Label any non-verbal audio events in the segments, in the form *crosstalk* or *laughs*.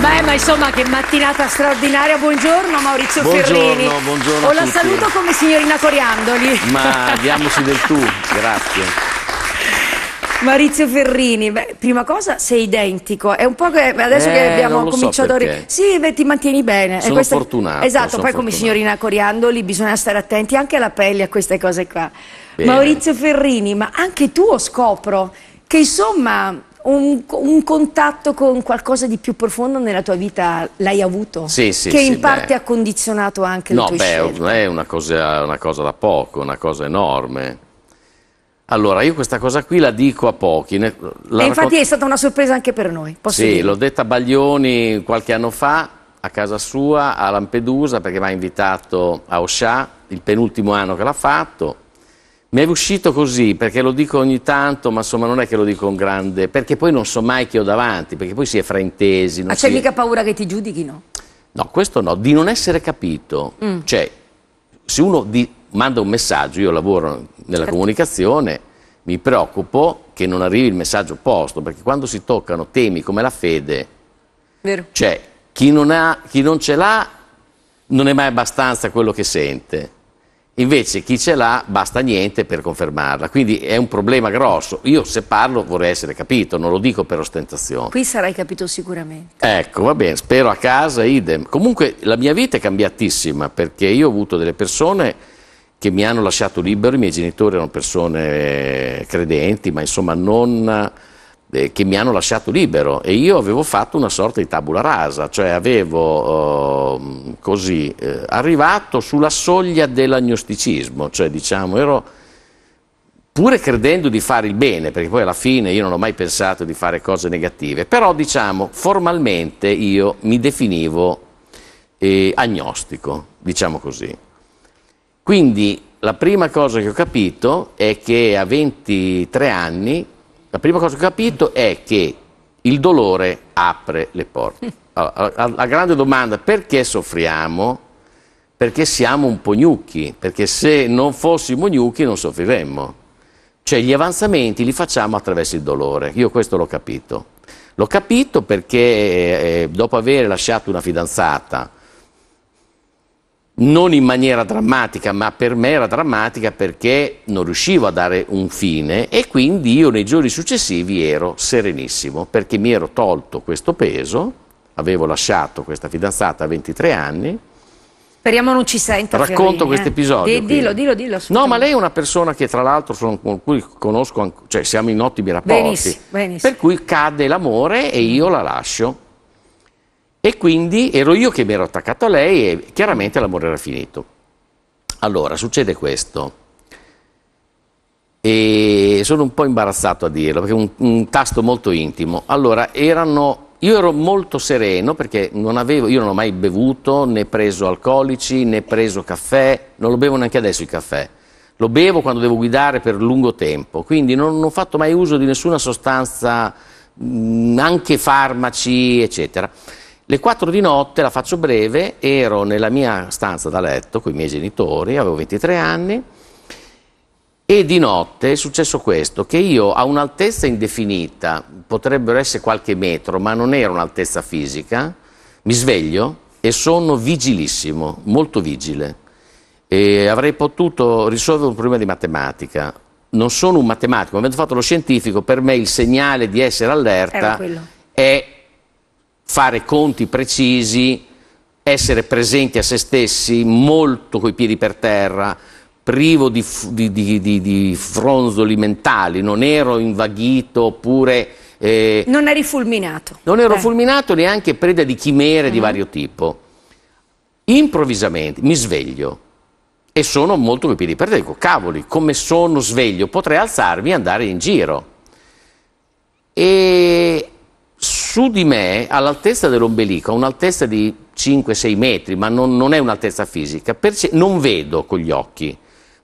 Beh, ma insomma, che mattinata straordinaria. Buongiorno Maurizio buongiorno, Ferrini. Buongiorno, O la saluto come signorina Coriandoli. Ma *laughs* diamoci del tu, grazie. Maurizio Ferrini, beh, prima cosa sei identico, è un po' che adesso eh, che abbiamo cominciato so a ri- Sì, beh, ti mantieni bene. Sono questa... fortunato. Esatto, sono poi fortunato. come signorina Coriandoli bisogna stare attenti anche alla pelle a queste cose qua. Bene. Maurizio Ferrini, ma anche tu scopro che insomma un, un, contatto con qualcosa di più profondo nella tua vita l'hai avuto? Sì, sì, Che sì, in parte beh. ha condizionato anche no, le tue beh, scelte. No, beh, è una cosa, una cosa da poco, una cosa enorme. Allora, io questa cosa qui la dico a pochi. e infatti è stata una sorpresa anche per noi. Posso sì, l'ho detta a Baglioni qualche anno fa, a casa sua, a Lampedusa, perché mi ha invitato a Oscià, il penultimo anno che l'ha fatto. Mi è uscito così, perché lo dico ogni tanto, ma insomma non è che lo dico con grande... Perché poi non so mai chi ho davanti, perché poi si è fraintesi. Ma c'è si... mica paura che ti giudichino? No, questo no, di non essere capito. Mm. Cioè, se uno di... manda un messaggio, io lavoro nella certo. comunicazione, mi preoccupo che non arrivi il messaggio opposto, perché quando si toccano temi come la fede, Vero. cioè chi non, ha, chi non ce l'ha non è mai abbastanza quello che sente. Invece chi ce l'ha basta niente per confermarla, quindi è un problema grosso. Io se parlo vorrei essere capito, non lo dico per ostentazione. Qui sarai capito sicuramente. Ecco, va bene, spero a casa, idem. Comunque la mia vita è cambiatissima perché io ho avuto delle persone che mi hanno lasciato libero, i miei genitori erano persone eh, credenti, ma insomma non eh, che mi hanno lasciato libero e io avevo fatto una sorta di tabula rasa, cioè avevo eh, così eh, arrivato sulla soglia dell'agnosticismo, cioè diciamo ero pure credendo di fare il bene, perché poi alla fine io non ho mai pensato di fare cose negative, però diciamo formalmente io mi definivo eh, agnostico, diciamo così. Quindi la prima cosa che ho capito è che a 23 anni la prima cosa che ho capito è che il dolore apre le porte. *laughs* Allora, la grande domanda è perché soffriamo? Perché siamo un po' gnocchi, perché se non fossimo gnocchi non soffriremmo. Cioè gli avanzamenti li facciamo attraverso il dolore, io questo l'ho capito. L'ho capito perché eh, eh dopo aver lasciato una fidanzata, non in maniera drammatica, ma per me era drammatica perché non riuscivo a dare un fine e quindi io nei giorni successivi ero serenissimo perché mi ero tolto questo peso, avevo lasciato questa fidanzata a 23 anni. Speriamo non ci senta. Racconto questo eh. episodio. Eh, dillo, dillo, dillo. No, ma lei è una persona che tra l'altro con cui conosco, cioè siamo in ottimi rapporti. Benissimo, benissimo. Per cui cade l'amore e io la lascio e quindi ero io che mi ero attaccato a lei e chiaramente l'amore era finito. Allora, succede questo. E sono un po' imbarazzato a dirlo, perché è un, un tasto molto intimo. Allora, erano io ero molto sereno perché non avevo, io non ho mai bevuto né preso alcolici né preso caffè, non lo bevo neanche adesso il caffè. Lo bevo quando devo guidare per lungo tempo, quindi non, non ho fatto mai uso di nessuna sostanza, mm, anche farmaci, eccetera. Le 4 di notte, la faccio breve, ero nella mia stanza da letto con i miei genitori, avevo 23 anni, e di notte è successo questo, che io a un'altezza indefinita, potrebbero essere qualche metro, ma non era un'altezza fisica, mi sveglio e sono vigilissimo, molto vigile. E avrei potuto risolvere un problema di matematica. Non sono un matematico, avendo fatto lo scientifico, per me il segnale di essere allerta è fare conti precisi, essere presenti a se stessi, molto coi piedi per terra, privo di, di, di, di fronzoli mentali, non ero invaghito oppure... Eh, non eri fulminato. Non ero Beh. fulminato neanche preda di chimere mm. di vario tipo. Improvvisamente mi sveglio e sono molto coi piedi per terra, dico cavoli, come sono sveglio, potrei alzarmi e andare in giro. E su di me, all'altezza dell'ombelico, a un'altezza di 5-6 metri, ma non, non è un'altezza fisica, perce- non vedo con gli occhi,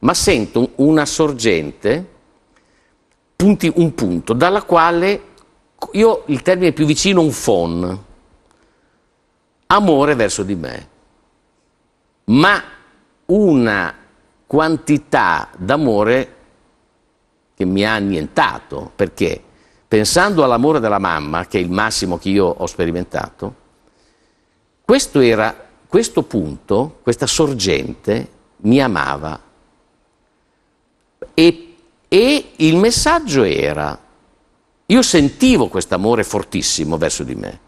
ma sento una sorgente, punti, un punto, dalla quale io il termine più vicino è un fon, amore verso di me, ma una quantità d'amore che mi ha annientato, perché? pensando all'amore della mamma, che è il massimo che io ho sperimentato, questo, era, questo punto, questa sorgente mi amava. E, e il messaggio era, io sentivo questo amore fortissimo verso di me.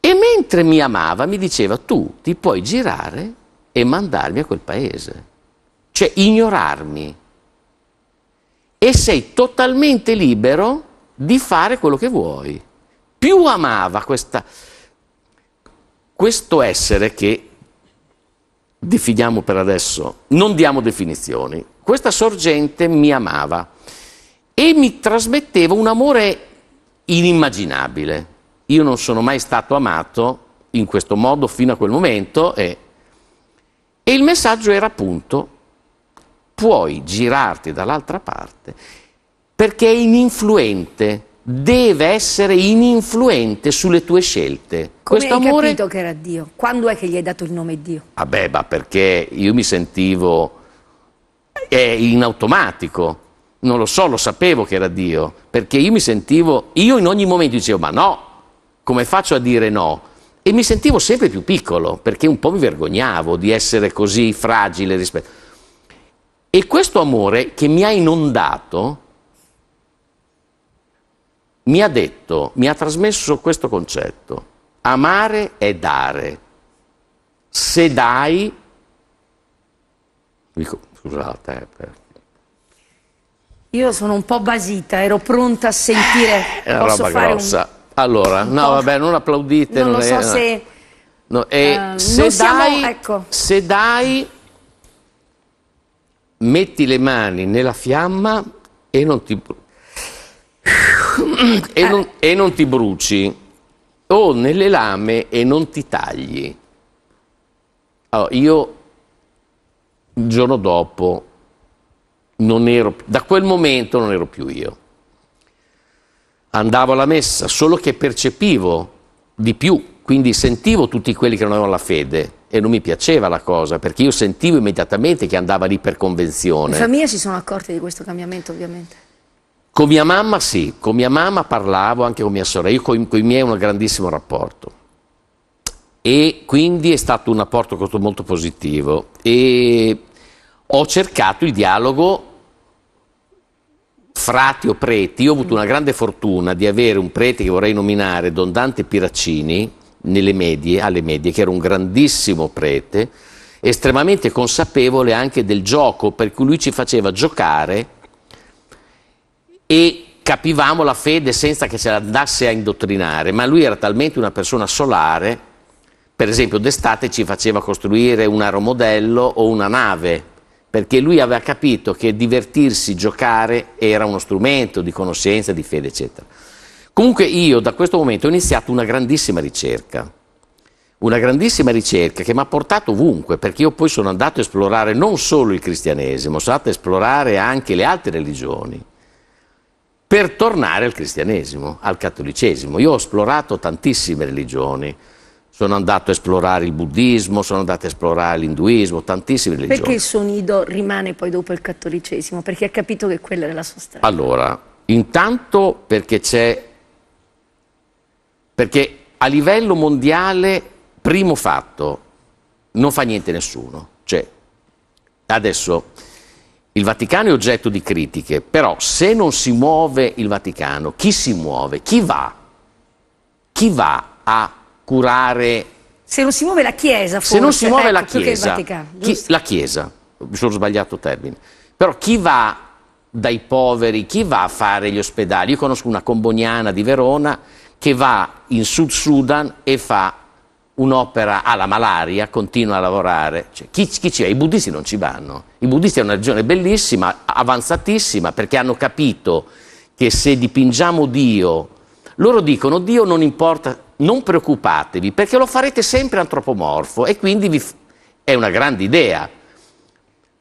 E mentre mi amava mi diceva, tu ti puoi girare e mandarmi a quel paese. Cioè ignorarmi e sei totalmente libero di fare quello che vuoi. Più amava questa, questo essere che definiamo per adesso, non diamo definizioni, questa sorgente mi amava e mi trasmetteva un amore inimmaginabile. Io non sono mai stato amato in questo modo fino a quel momento e, e il messaggio era appunto puoi girarti dall'altra parte perché è ininfluente, deve essere ininfluente sulle tue scelte. Come hai amore... capito che era Dio? Quando è che gli hai dato il nome Dio? Vabbè, ah, ma perché io mi sentivo è in automatico, non lo so, lo sapevo che era Dio, perché io mi sentivo, io in ogni momento dicevo, ma no, come faccio a dire no? E mi sentivo sempre più piccolo, perché un po' mi vergognavo di essere così fragile rispetto e questo amore che mi ha inondato mi ha detto, mi ha trasmesso questo concetto. Amare è dare. Se dai, dico, scusate, eh, per... Io sono un po' basita, ero pronta a sentire. Eh, è una roba grossa. Un... Allora, no, vabbè, non applaudite. Non, non lo è, so no. se. No, eh, uh, se, dai, siamo, ecco. se dai metti le mani nella fiamma e non ti, *coughs* e eh. non, e non ti bruci, o nelle lame e non ti tagli. Allora, oh, io il giorno dopo non ero, da quel momento non ero più io. Andavo alla messa, solo che percepivo di più, quindi sentivo tutti quelli che non avevano la fede e non mi piaceva la cosa perché io sentivo immediatamente che andava lì per convenzione. In famiglia si sono accorti di questo cambiamento ovviamente? Con mia mamma sì, con mia mamma parlavo, anche con mia sorella, io con, con i miei ho un grandissimo rapporto e quindi è stato un rapporto molto positivo e ho cercato il dialogo frati o preti, io ho avuto una grande fortuna di avere un prete che vorrei nominare, Don Dante Piraccini, medie, alle medie, che era un grandissimo prete, estremamente consapevole anche del gioco, per cui lui ci faceva giocare e capivamo la fede senza che ce la andasse a indottrinare, ma lui era talmente una persona solare, per esempio d'estate ci faceva costruire un aeromodello o una nave, perché lui aveva capito che divertirsi, giocare era uno strumento di conoscenza, di fede, eccetera. Comunque io da questo momento ho iniziato una grandissima ricerca, una grandissima ricerca che mi ha portato ovunque, perché io poi sono andato a esplorare non solo il cristianesimo, sono andato a esplorare anche le altre religioni, per tornare al cristianesimo, al cattolicesimo. Io ho esplorato tantissime religioni, sono andato a esplorare il buddismo, sono andato a esplorare l'induismo, tantissime religioni. Perché il suo nido rimane poi dopo il cattolicesimo? Perché ha capito che quella era la sua strada. Allora, intanto perché c'è perché a livello mondiale, primo fatto, non fa niente nessuno. Cioè, adesso il Vaticano è oggetto di critiche, però se non si muove il Vaticano, chi si muove? Chi va? Chi va a curare? Se non si muove la Chiesa, forse. Se non si muove ecco, la Chiesa, Vaticano, chi, la Chiesa, mi sono sbagliato termine, però chi va dai poveri, chi va a fare gli ospedali? Io conosco una comboniana di Verona che va in Sud Sudan e fa un'opera alla malaria, continua a lavorare. Cioè, chi, chi, ci va? I buddisti non ci vanno. I buddisti è una regione bellissima, avanzatissima, perché hanno capito che se dipingiamo Dio, loro dicono Dio non importa, non preoccupatevi, perché lo farete sempre antropomorfo e quindi vi, è una grande idea.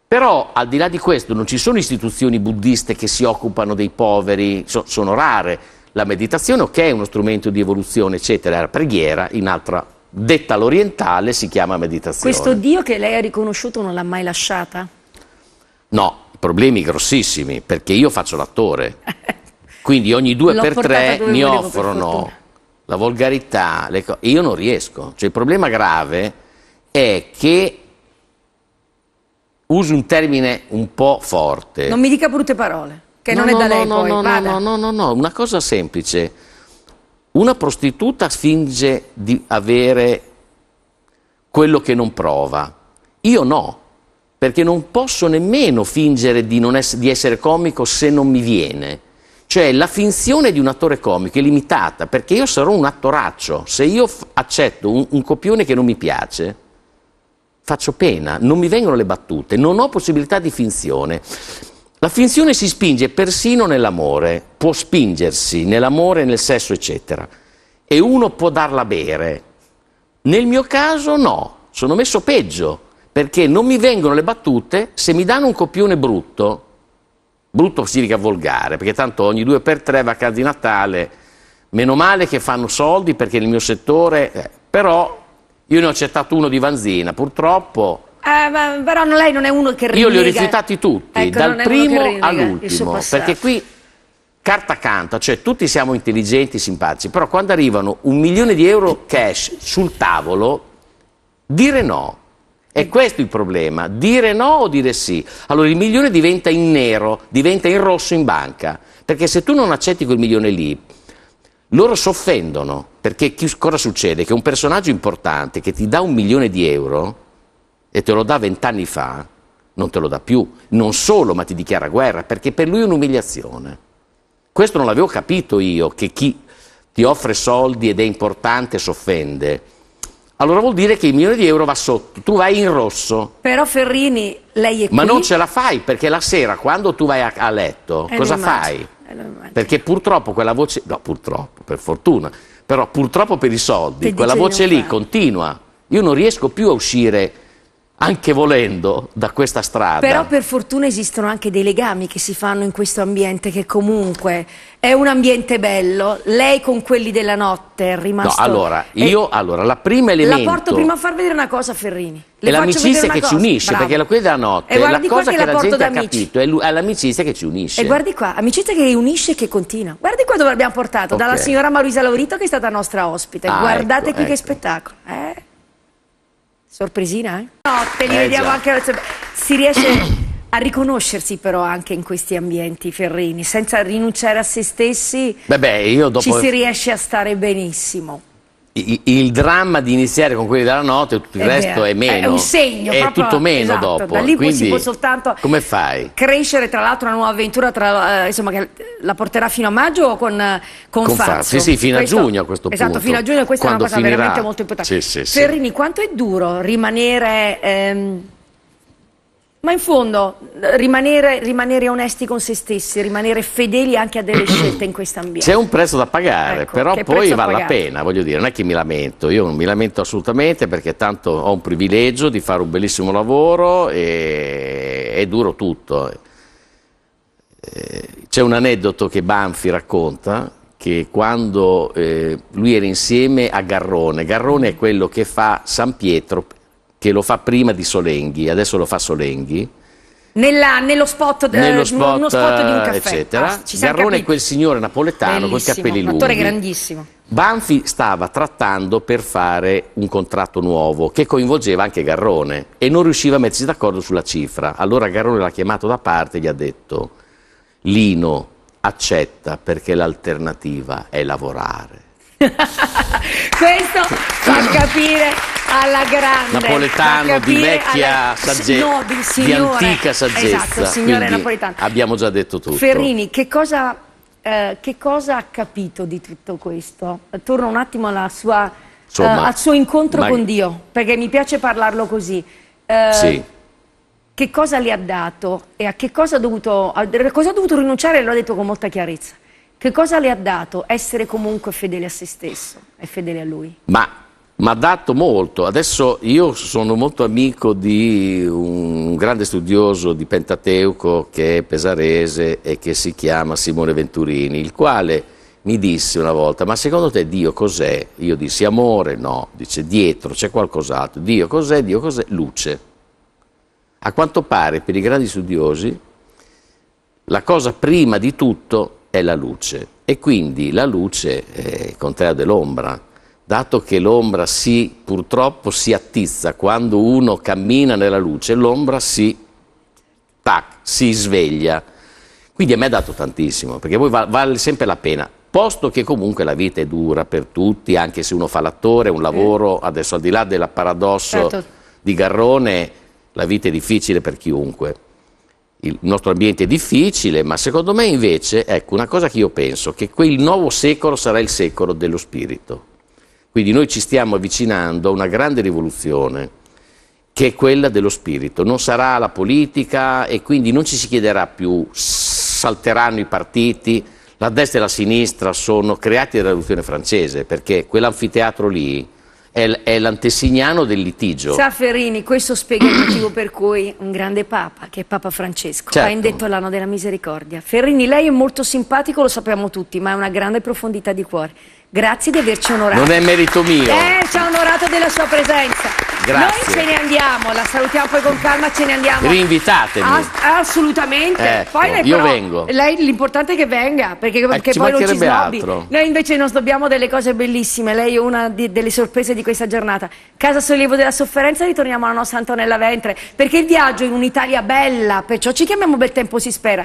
Però al di là di questo non ci sono istituzioni buddiste che si occupano dei poveri, so, sono rare la meditazione, che okay, è uno strumento di evoluzione, eccetera, la preghiera, in altra detta l'orientale, si chiama meditazione. Questo Dio che lei ha riconosciuto non l'ha mai lasciata? No, problemi grossissimi, perché io faccio l'attore. *laughs* Quindi ogni due per tre mi offrono la volgarità, e io non riesco. Cioè il problema grave è che uso un termine un po' forte. Non mi dica brutte parole. Che no, non no, è da lei no, poi, no, vada. no, no, no, no, una cosa semplice. Una prostituta finge di avere quello che non prova. Io no, perché non posso nemmeno fingere di, ess di essere comico se non mi viene. Cioè la finzione di un attore comico è limitata, perché io sarò un attoraccio. Se io accetto un, un copione che non mi piace, faccio pena, non mi vengono le battute, non ho possibilità di finzione. La finzione si spinge persino nell'amore, può spingersi nell'amore, nel sesso, eccetera. E uno può darla bere. Nel mio caso no, sono messo peggio, perché non mi vengono le battute se mi danno un copione brutto. Brutto significa volgare, perché tanto ogni due per tre va a casa di Natale, meno male che fanno soldi perché nel mio settore... Eh, però io ne ho accettato uno di Vanzina, purtroppo eh, però lei non è uno che rinnega. Io li ho rifiutati tutti, ecco, dal primo all'ultimo, perché qui carta canta, cioè tutti siamo intelligenti, simpatici, però quando arrivano un milione di euro cash sul tavolo, dire no. È questo il problema, dire no o dire sì. Allora il milione diventa in nero, diventa in rosso in banca, perché se tu non accetti quel milione lì, loro si offendono, perché chi, cosa succede? Che un personaggio importante che ti dà un milione di euro, e te lo dà vent'anni fa, non te lo dà più. Non solo, ma ti dichiara guerra, perché per lui è un'umiliazione. Questo non l'avevo capito io, che chi ti offre soldi ed è importante soffende. Allora vuol dire che il milione di euro va sotto, tu vai in rosso. Però Ferrini, lei è qui. Ma non ce la fai perché la sera quando tu vai a, a letto, è eh, cosa fai? Eh, perché purtroppo quella voce, no purtroppo, per fortuna, però purtroppo per i soldi, quella voce lì fa. continua. Io non riesco più a uscire anche volendo, da questa strada. Però per fortuna esistono anche dei legami che si fanno in questo ambiente che comunque è un ambiente bello. Lei con quelli della notte è rimasto... No, allora, io, allora, la prima elemento... La porto prima a far vedere una cosa Ferrini. Le è l'amicizia che cosa. ci unisce, Bravo. perché la quella della notte è la cosa che, che la, la gente ha capito, è l'amicizia che ci unisce. E guardi qua, amicizia che unisce e che continua. Guardi qua dove l'abbiamo portato, okay. dalla signora Maruisa Laurito che è stata nostra ospite. Ah, Guardate ecco, qui ecco. che ecco. spettacolo. Eh? Sorpresina, eh? No, te li eh vediamo già. anche... Si riesce a riconoscersi però anche in questi ambienti ferrini, senza rinunciare a se stessi, beh beh, dopo... ci si riesce a stare benissimo il, il, dramma di iniziare con quelli della notte tutto il è resto vero. è meno. È un segno, è proprio, tutto meno esatto, dopo. Da lì Quindi, si può soltanto come fai? crescere, tra l'altro una nuova avventura tra, eh, insomma, che la porterà fino a maggio o con, con, con Fazio? Sì, sì, fino questo, a giugno a questo esatto, punto. Esatto, fino a giugno questa Quando è una cosa finirà. veramente molto importante. Sì, sì, Ferrini, quanto è duro rimanere ehm, ma in fondo rimanere, rimanere, onesti con se stessi, rimanere fedeli anche a delle *clears throat* scelte in questo ambiente. C'è un prezzo da pagare, ecco, però poi vale la pena, voglio dire, non è che mi lamento, io non mi lamento assolutamente perché tanto ho un privilegio di fare un bellissimo lavoro e è duro tutto. Eh, c'è un aneddoto che Banfi racconta che quando eh, lui era insieme a Garrone, Garrone è quello che fa San Pietro che lo fa prima di Solenghi, adesso lo fa Solenghi. Nella, nello spot, eh, nello spot, eh, spot di un caffè. Eccetera. Ah, Garrone è quel signore napoletano con i capelli lunghi. Un attore grandissimo. Banfi stava trattando per fare un contratto nuovo che coinvolgeva anche Garrone e non riusciva a mettersi d'accordo sulla cifra. Allora Garrone l'ha chiamato da parte e gli ha detto Lino accetta perché l'alternativa è lavorare. *laughs* Questo per cioè, capire alla grande napoletano di vecchia alla... saggezza no, di antica esatto, saggezza esatto, signore Quindi napoletano abbiamo già detto tutto Ferrini che cosa, eh, che cosa ha capito di tutto questo? torno un attimo alla sua, Insomma, eh, al suo incontro ma... con Dio perché mi piace parlarlo così eh, sì che cosa le ha dato e a che cosa ha dovuto, a cosa ha dovuto rinunciare, lo ha detto con molta chiarezza. Che cosa le ha dato essere comunque fedele a se stesso e fedele a lui? Ma ma ha dato molto. Adesso io sono molto amico di un grande studioso di Pentateuco che è pesarese e che si chiama Simone Venturini, il quale mi disse una volta, ma secondo te Dio cos'è? Io dissi amore, no, dice dietro c'è qualcos'altro. Dio cos'è? Dio cos'è? Luce. A quanto pare per i grandi studiosi la cosa prima di tutto è la luce e quindi la luce è il contraria dell'ombra, dato che l'ombra si, purtroppo si attizza, quando uno cammina nella luce, l'ombra si, tac, si sveglia. Quindi a me ha dato tantissimo, perché poi vale sempre la pena, posto che comunque la vita è dura per tutti, anche se uno fa l'attore, un lavoro, adesso al di là del paradosso certo. di Garrone, la vita è difficile per chiunque. Il nostro ambiente è difficile, ma secondo me invece, ecco, una cosa che io penso, che quel nuovo secolo sarà il secolo dello spirito quindi noi ci stiamo avvicinando a una grande rivoluzione che è quella dello spirito. Non sarà la politica e quindi non ci si chiederà più, salteranno i partiti, la destra e la sinistra sono creati dalla rivoluzione francese perché quell'anfiteatro lì è, l'antesignano del litigio. Safferini, questo spiega il motivo per cui un grande Papa, che è Papa Francesco, certo. ha indetto l'anno della misericordia. Ferrini, lei è molto simpatico, lo sappiamo tutti, ma ha una grande profondità di cuore. Grazie di averci onorato. Non è merito mio. Eh, ci ha onorato della sua presenza. Grazie. Noi ce ne andiamo, la salutiamo poi con calma, ce ne andiamo. Rinvitatemi. Ass assolutamente. Ecco, lei, io però, vengo. Lei l'importante è che venga, perché, perché eh, poi non ci snobbi. Altro. Noi invece non dobbiamo delle cose bellissime, lei è una di, delle sorprese di questa giornata. Casa Sollievo della Sofferenza, ritorniamo alla nostra Antonella Ventre, perché il viaggio in un'Italia bella, perciò ci chiamiamo Bel Tempo si spera.